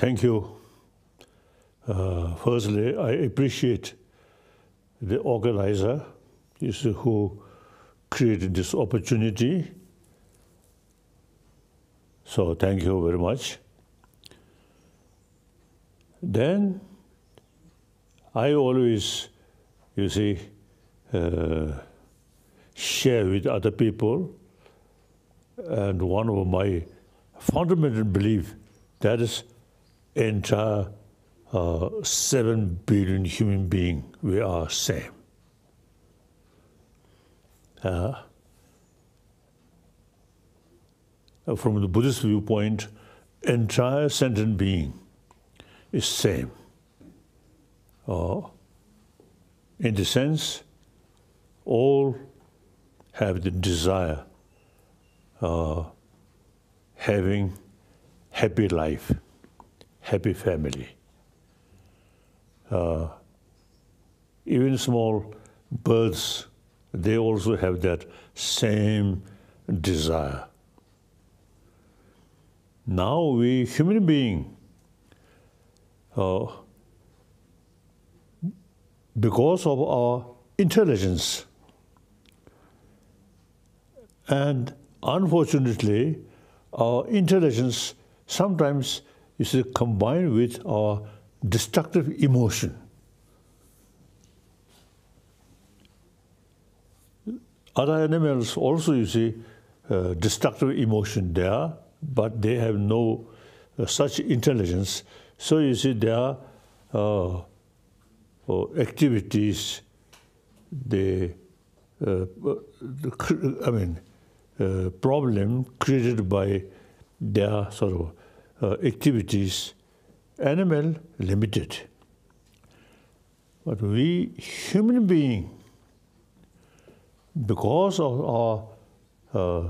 Thank you. Uh, firstly, I appreciate the organizer who created this opportunity. So thank you very much. Then I always, you see, uh, share with other people. And one of my fundamental beliefs that is entire uh, 7 billion human being, we are same. Uh, from the Buddhist viewpoint, entire sentient being is same. Uh, in the sense, all have the desire uh, having happy life happy family. Uh, even small birds, they also have that same desire. Now we human being, uh, because of our intelligence, and unfortunately, our intelligence sometimes see, combined with our destructive emotion. Other animals also, you see, uh, destructive emotion there, but they have no uh, such intelligence. So you see, their uh, activities, the, uh, uh, I mean, uh, problem created by their sort of uh, activities, animal limited. But we human being, because of our, uh,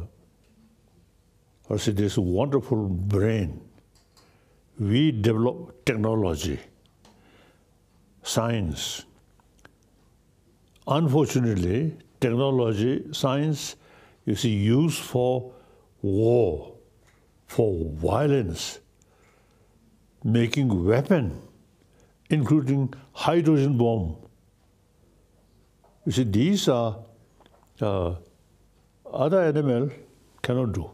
I say this wonderful brain, we develop technology, science. Unfortunately, technology, science is used for war for violence, making weapon, including hydrogen bomb. You see, these are uh, other animal cannot do.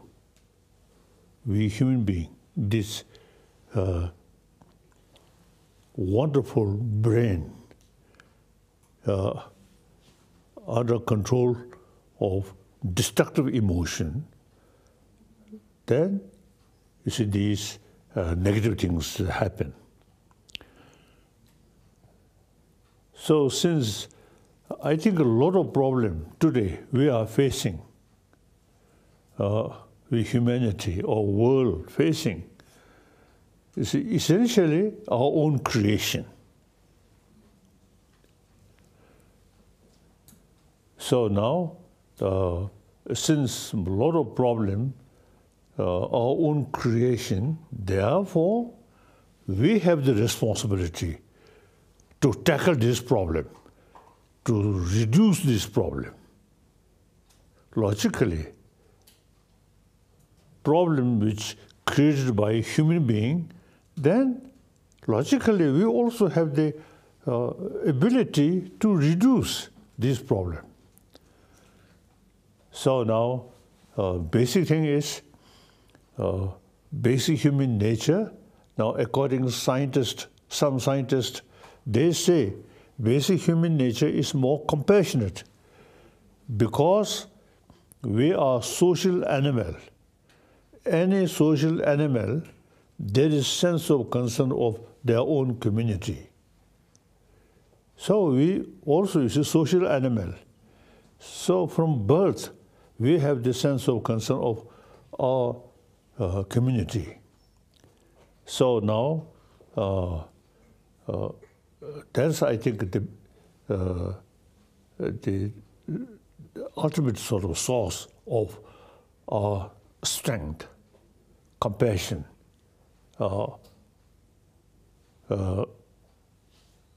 We human being, this uh, wonderful brain uh, under control of destructive emotion, then you see these uh, negative things happen. So since I think a lot of problem today we are facing, uh, humanity or world facing, is essentially our own creation. So now, uh, since a lot of problem uh, our own creation. Therefore, we have the responsibility to tackle this problem, to reduce this problem. Logically, problem which created by human being, then logically we also have the uh, ability to reduce this problem. So now, uh, basic thing is uh, basic human nature. Now, according to scientists, some scientists, they say basic human nature is more compassionate because we are social animal. Any social animal, there is sense of concern of their own community. So we also is a social animal. So from birth, we have the sense of concern of our uh, community so now uh uh that's i think the uh the ultimate sort of source of our uh, strength compassion uh uh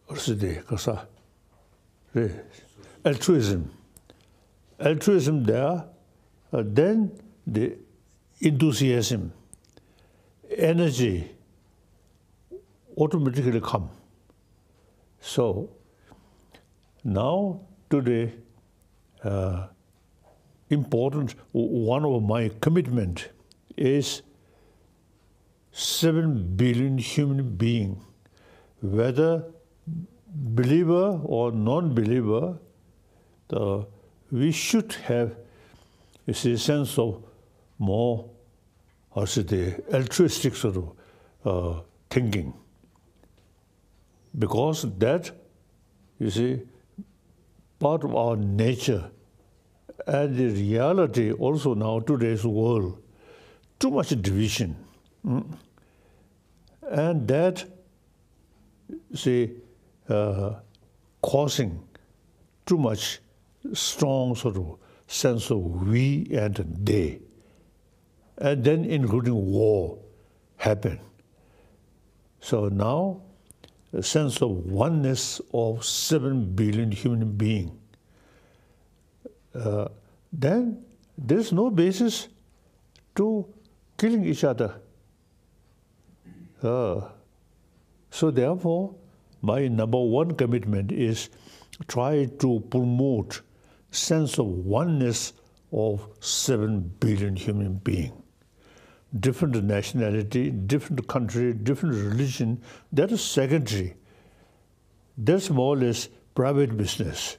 what's it called sa altruism altruism there uh, then the enthusiasm, energy automatically come. So now today, uh, important, one of my commitment is 7 billion human being, whether believer or non-believer, we should have a sense of more or the altruistic sort of uh, thinking because that you see part of our nature and the reality also now today's world too much division mm? and that see uh, causing too much strong sort of sense of we and they and then including war happened. So now, a sense of oneness of 7 billion human beings. Uh, then there's no basis to killing each other. Uh, so therefore, my number one commitment is try to promote sense of oneness of 7 billion human beings different nationality, different country, different religion, that is secondary. That's more or less private business.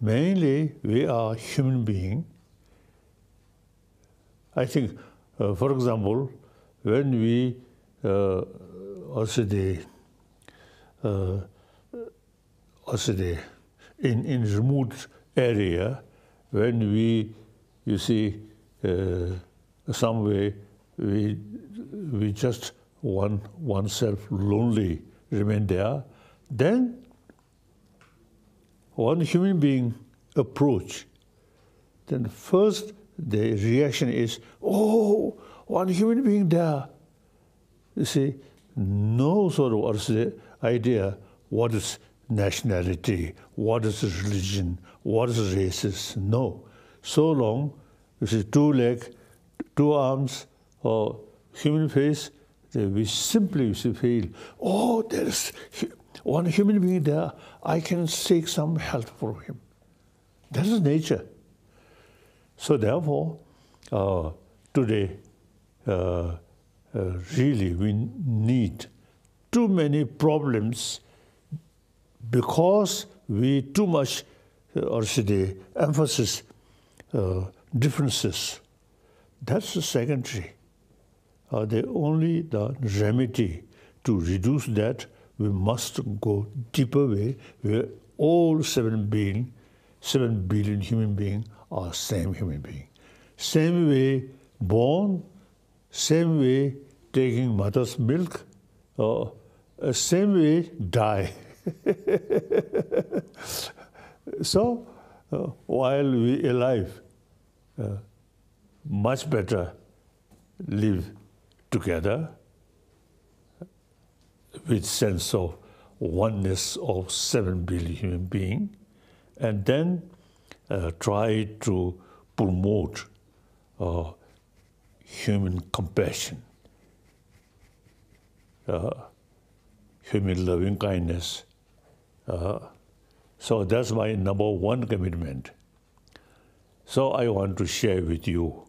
Mainly, we are human being. I think, uh, for example, when we uh, also the uh, also the in in remote area, when we you see uh, some way we, we just one oneself lonely remain there, then one human being approach, then first the reaction is, oh, one human being there. You see, no sort of idea what is nationality, what is religion, what is races, no. So long, you see, two legs, two arms, or human face, we er simply used to er feel, oh, there's one human being there, I can seek some help from him. That is nature. So therefore, uh, today, uh, uh, really we need too many problems because we too much, uh, or should I emphasis uh, differences. That's the secondary are the only the remedy. To reduce that, we must go deeper way where all seven billion, seven billion seven billion human beings are same human being. Same way born, same way taking mother's milk, uh, same way die. so uh, while we alive, uh, much better live together with sense of oneness of 7 billion human beings and then uh, try to promote uh, human compassion, uh, human loving kindness. Uh, so that's my number one commitment. So I want to share with you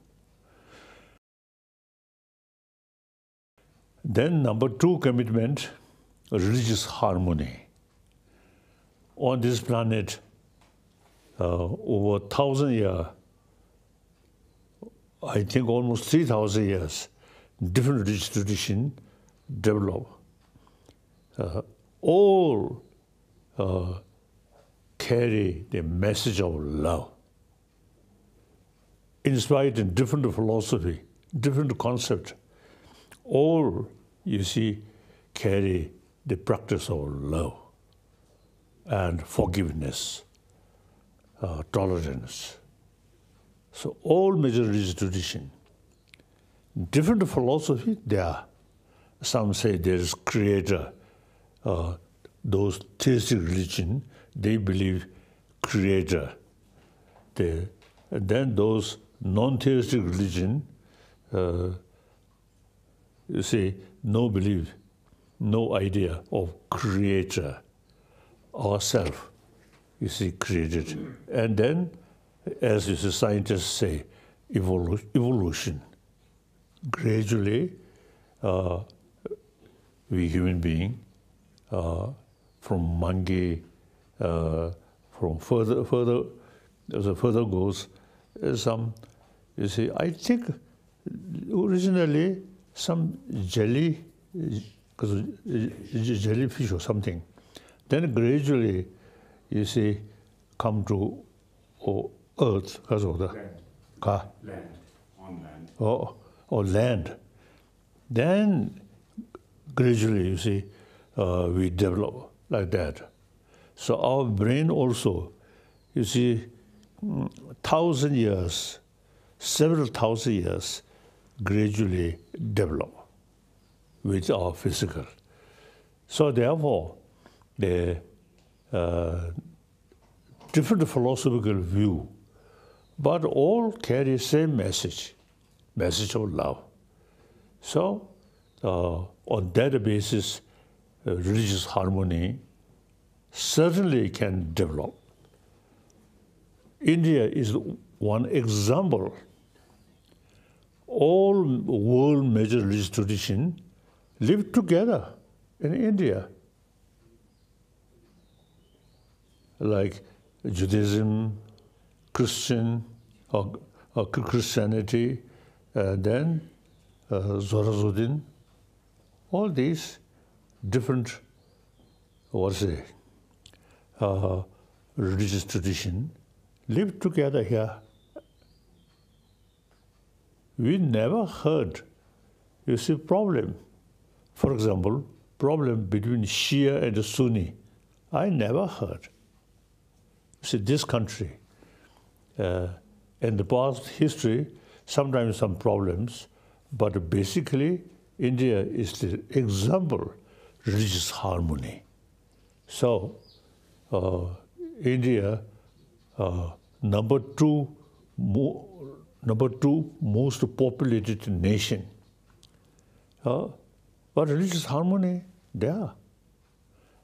then number 2 commitment religious harmony on this planet uh, over 1000 year i think almost 3000 years different religious tradition develop uh, all uh, carry the message of love inspired in different philosophy different concept all you see carry the practice of love and forgiveness uh, tolerance so all major religious tradition different philosophy there are. some say there is creator uh, those theistic religion they believe creator the then those non-theistic religion uh, you see, no belief, no idea of creator, ourself, you see, created. And then, as you see, scientists say, evolu evolution. Gradually, uh, we human being, uh, from monkey, uh, from further, further, the further goes, uh, some, you see, I think originally some jelly cuz jellyfish or something then gradually you see come to or oh, earth as of the ka land on land or oh, or oh, land then gradually you see uh, we develop like that so our brain also you see thousand years several thousand years gradually develop with our physical so therefore the uh different philosophical view but all carry same message message of love so uh on that basis uh, religious harmony certainly can develop india is one example all world major religious tradition live together in india like judaism christian or, or christianity and uh, then uh, zoroastrian all these different what uh, religious tradition live together here we never heard, you see, problem. For example, problem between Shia and Sunni. I never heard. You see, this country, uh, in the past history, sometimes some problems, but basically India is the example religious harmony. So, uh, India, uh, number two more. Number two, most populated nation. Uh, but religious harmony there.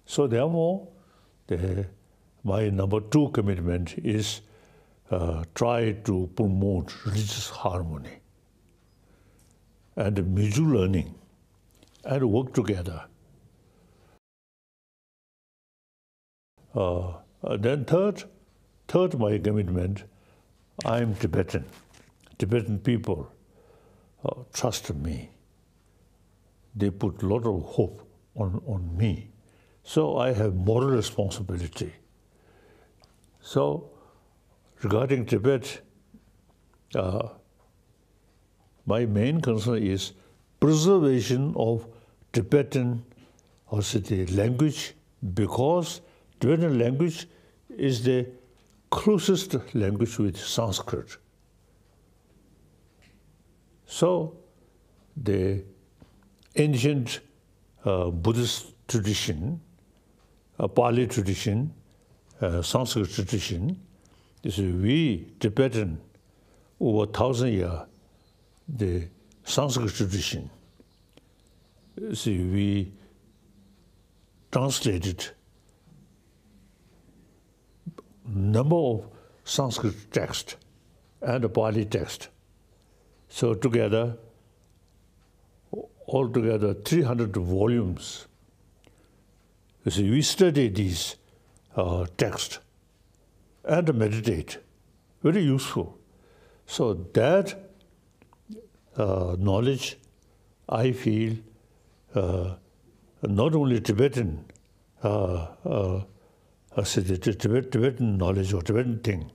So therefore, the, my number two commitment is uh, try to promote religious harmony and mutual learning and work together. Uh, then third, third my commitment, I'm Tibetan. Tibetan people uh, oh, trusted me. They put a lot of hope on, on me. So I have moral responsibility. So regarding Tibet, uh, my main concern is preservation of Tibetan or say language because Tibetan language is the closest language with Sanskrit. So the ancient uh, Buddhist tradition, uh, Pali tradition, uh, Sanskrit tradition, is we Tibetan over a thousand year the Sanskrit tradition. is we translated number of Sanskrit text and a Pali text. So together, altogether 300 volumes. You see, we study these uh, texts and meditate. Very useful. So that uh, knowledge, I feel, uh, not only Tibetan, uh, uh, I said Tibetan knowledge or Tibetan thing,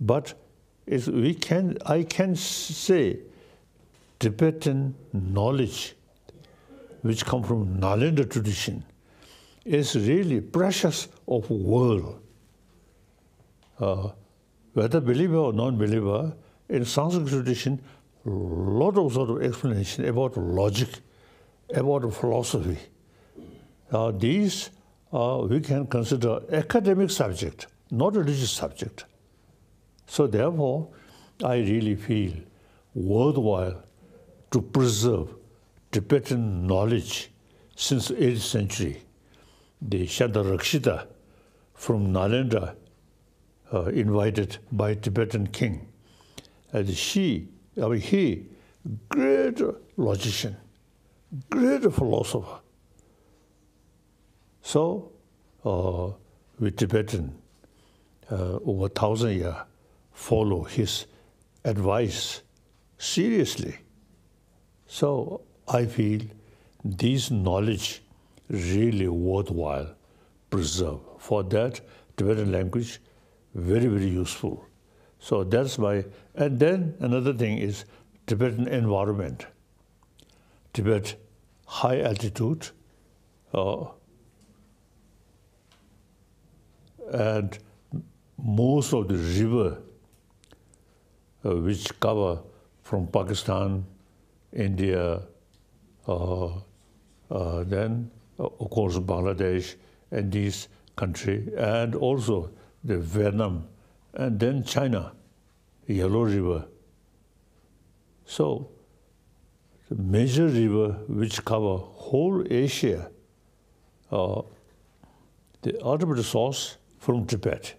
but is we can, I can say Tibetan knowledge, which come from Nalanda tradition, is really precious of world. Uh, whether believer or non-believer, in Sanskrit tradition, lot of sort of explanation about logic, about philosophy. Uh, these uh, we can consider academic subject, not religious subject. So therefore, I really feel worthwhile to preserve Tibetan knowledge since the 8th century. The Shada Rakshita from Nalanda, uh, invited by Tibetan king. And she, I mean, he, great logician, great philosopher. So, uh, with Tibetan, uh, over a thousand years, follow his advice seriously. So I feel this knowledge really worthwhile preserve. For that, Tibetan language very, very useful. So that's my, and then another thing is Tibetan environment. Tibet, high altitude, uh, and most of the river uh, which cover from Pakistan, India, uh, uh, then of course Bangladesh and these country, and also the Vietnam, and then China, Yellow River. So the major river which cover whole Asia, uh, the ultimate source from Tibet.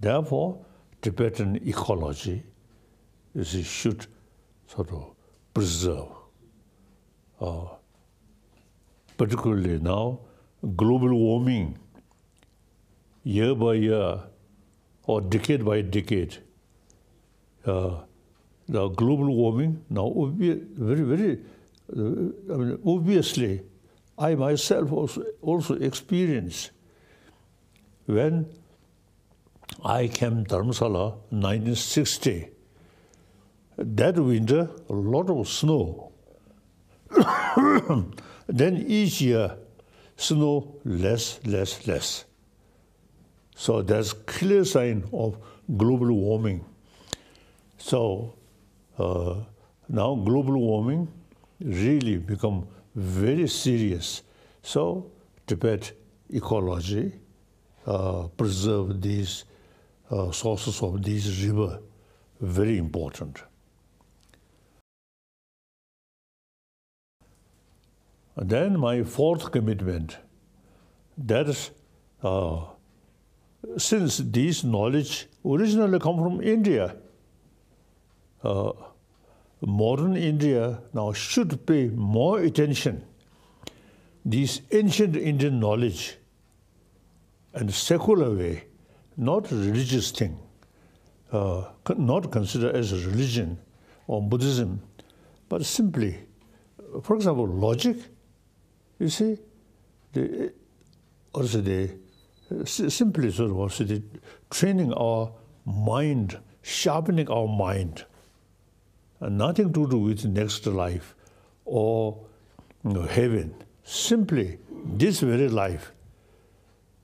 Therefore, Tibetan ecology is it should sort of preserve. Uh, particularly now, global warming, year by year or decade by decade, uh, the global warming now very, very, uh, I mean, obviously, I myself also, also experience when I came Dharamsala 1960. That winter, a lot of snow. then each year, snow less, less, less. So that's clear sign of global warming. So uh, now global warming really become very serious. So Tibet ecology uh, preserve these sources of these river very important. And then my fourth commitment, that is, uh, since this knowledge originally come from India, uh, modern India now should pay more attention this ancient Indian knowledge and secular way not religious thing, uh, not considered as a religion or Buddhism, but simply, for example, logic, you see, the, uh, or say the, uh, simply sort of, training our mind, sharpening our mind, and uh, nothing to do with next life or you know, heaven, simply this very life,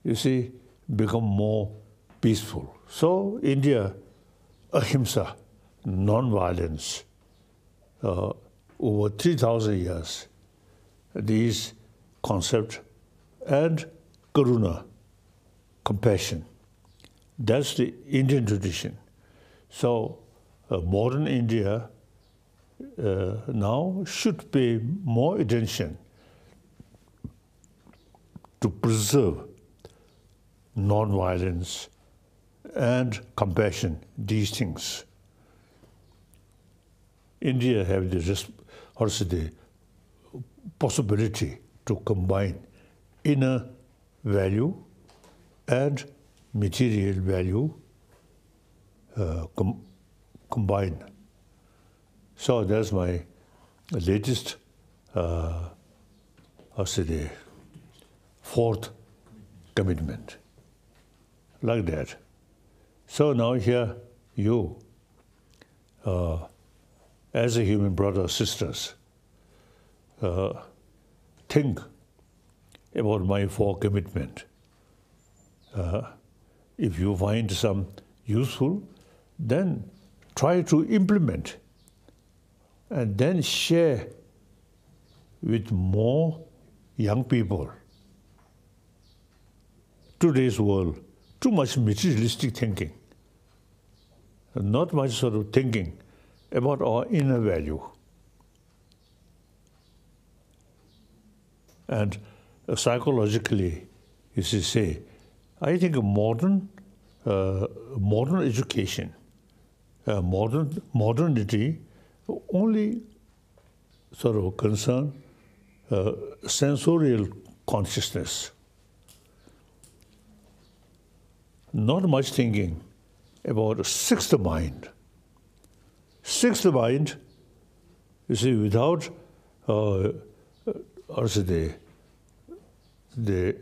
you see, become more peaceful. So, India, ahimsa, non violence, uh, over 3,000 years, these concepts, and karuna, compassion. That's the Indian tradition. So, uh, modern India uh, now should pay more attention to preserve non-violence, and compassion, these things. India have the, also the possibility to combine inner value and material value uh, com combine. So that's my latest, uh, i say the fourth commitment, like that. So now here you, uh, as a human brother sisters, uh, think about my four commitment. Uh, if you find some useful, then try to implement and then share with more young people. Today's world, too much materialistic thinking not much sort of thinking about our inner value. And uh, psychologically, you see, say, I think modern, uh, modern education, uh, modern modernity, only sort of concern uh, sensorial consciousness. Not much thinking about the sixth mind. Sixth mind, you see, without, uh, also uh, they, they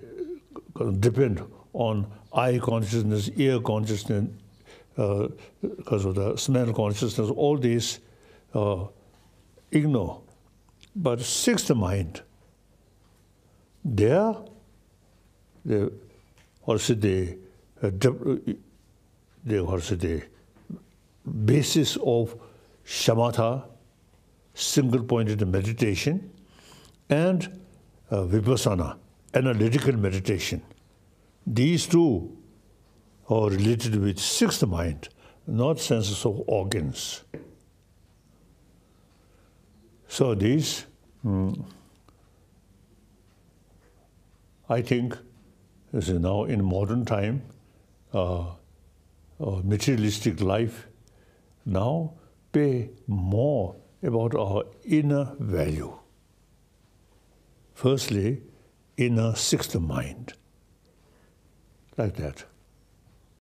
depend on eye consciousness, ear consciousness, uh, because of the smell consciousness, all these uh, ignore. But sixth mind, there, they, also they uh, the basis of shamatha, single-pointed meditation, and uh, vipassana, analytical meditation. These two are related with sixth mind, not senses of organs. So these, mm, I think, is now in modern time, uh, or materialistic life. Now pay more about our inner value. Firstly, inner sixth mind, like that.